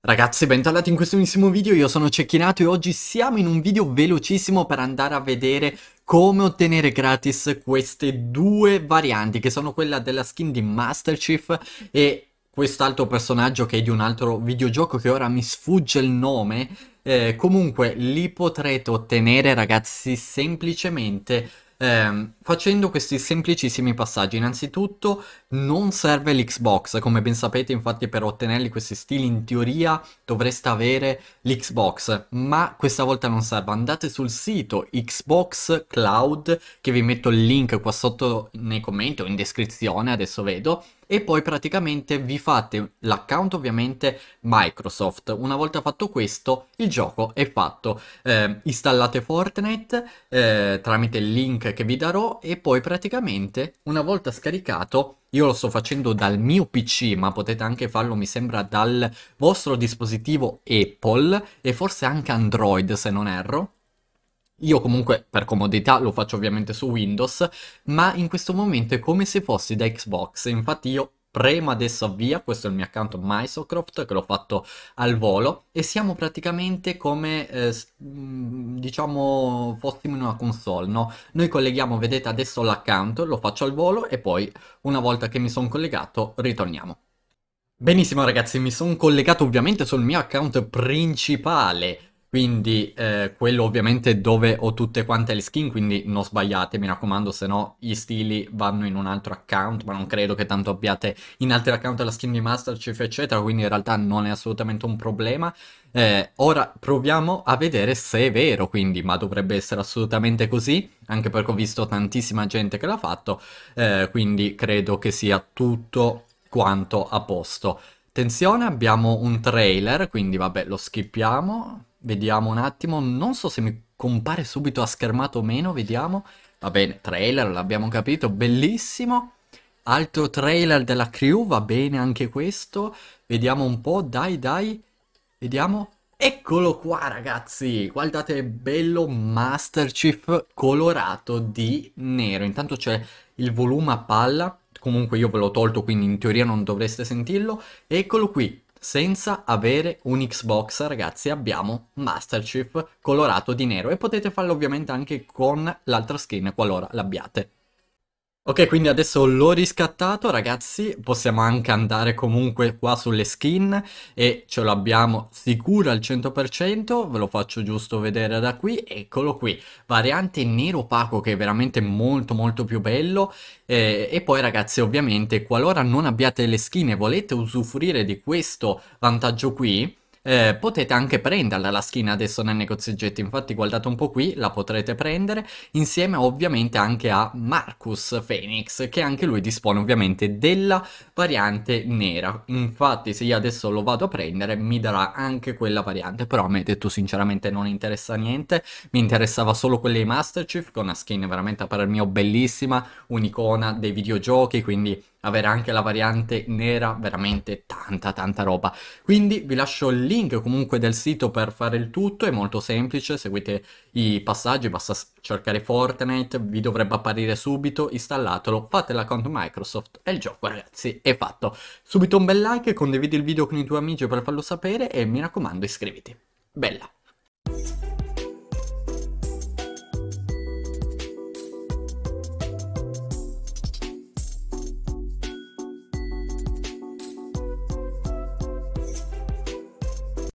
Ragazzi, bentornati in questo bellissimo video, io sono Cecchinato e oggi siamo in un video velocissimo per andare a vedere come ottenere gratis queste due varianti che sono quella della skin di Master Chief e quest'altro personaggio che è di un altro videogioco che ora mi sfugge il nome eh, comunque li potrete ottenere ragazzi semplicemente eh, facendo questi semplicissimi passaggi. Innanzitutto non serve l'Xbox, come ben sapete infatti per ottenerli questi stili in teoria dovreste avere l'Xbox, ma questa volta non serve. Andate sul sito Xbox Cloud, che vi metto il link qua sotto nei commenti o in descrizione, adesso vedo, e poi praticamente vi fate l'account ovviamente Microsoft. Una volta fatto questo il gioco è fatto. Eh, installate Fortnite eh, tramite il link che vi darò e poi praticamente una volta scaricato io lo sto facendo dal mio PC, ma potete anche farlo, mi sembra, dal vostro dispositivo Apple e forse anche Android, se non erro. Io comunque per comodità lo faccio ovviamente su Windows, ma in questo momento è come se fossi da Xbox, infatti io premo adesso avvia, questo è il mio account Mysocroft che l'ho fatto al volo e siamo praticamente come eh, mm, diciamo fossimo in una console, no? Noi colleghiamo, vedete adesso l'account, lo faccio al volo e poi una volta che mi sono collegato ritorniamo. Benissimo ragazzi, mi sono collegato ovviamente sul mio account principale quindi eh, quello ovviamente dove ho tutte quante le skin, quindi non sbagliate, mi raccomando, se no gli stili vanno in un altro account, ma non credo che tanto abbiate in altri account la skin di Masterchef, eccetera, quindi in realtà non è assolutamente un problema. Eh, ora proviamo a vedere se è vero, quindi, ma dovrebbe essere assolutamente così, anche perché ho visto tantissima gente che l'ha fatto, eh, quindi credo che sia tutto quanto a posto. Attenzione, abbiamo un trailer, quindi vabbè, lo skippiamo, Vediamo un attimo, non so se mi compare subito a schermata o meno, vediamo. Va bene, trailer, l'abbiamo capito, bellissimo. Altro trailer della crew, va bene anche questo. Vediamo un po', dai, dai. Vediamo. Eccolo qua ragazzi, guardate bello Master Chief colorato di nero. Intanto c'è il volume a palla, comunque io ve l'ho tolto quindi in teoria non dovreste sentirlo. Eccolo qui, senza avere un Xbox, ragazzi, abbiamo Master Chief colorato di nero e potete farlo ovviamente anche con l'altra skin qualora l'abbiate. Ok, quindi adesso l'ho riscattato, ragazzi, possiamo anche andare comunque qua sulle skin e ce l'abbiamo sicuro al 100%, ve lo faccio giusto vedere da qui, eccolo qui, variante nero opaco che è veramente molto molto più bello eh, e poi ragazzi ovviamente qualora non abbiate le skin e volete usufruire di questo vantaggio qui, eh, potete anche prenderla la skin adesso nel oggetti, infatti guardate un po' qui, la potrete prendere, insieme ovviamente anche a Marcus Phoenix, che anche lui dispone ovviamente della variante nera, infatti se io adesso lo vado a prendere mi darà anche quella variante, però a me detto sinceramente non interessa niente, mi interessava solo quella di Master Chief, con una skin veramente a parer mio bellissima, un'icona dei videogiochi, quindi avere anche la variante nera, veramente tanta tanta roba. Quindi vi lascio il link comunque del sito per fare il tutto, è molto semplice, seguite i passaggi, basta cercare Fortnite, vi dovrebbe apparire subito, installatelo, fate l'account Microsoft e il gioco ragazzi è fatto. Subito un bel like, condividi il video con i tuoi amici per farlo sapere e mi raccomando iscriviti. Bella!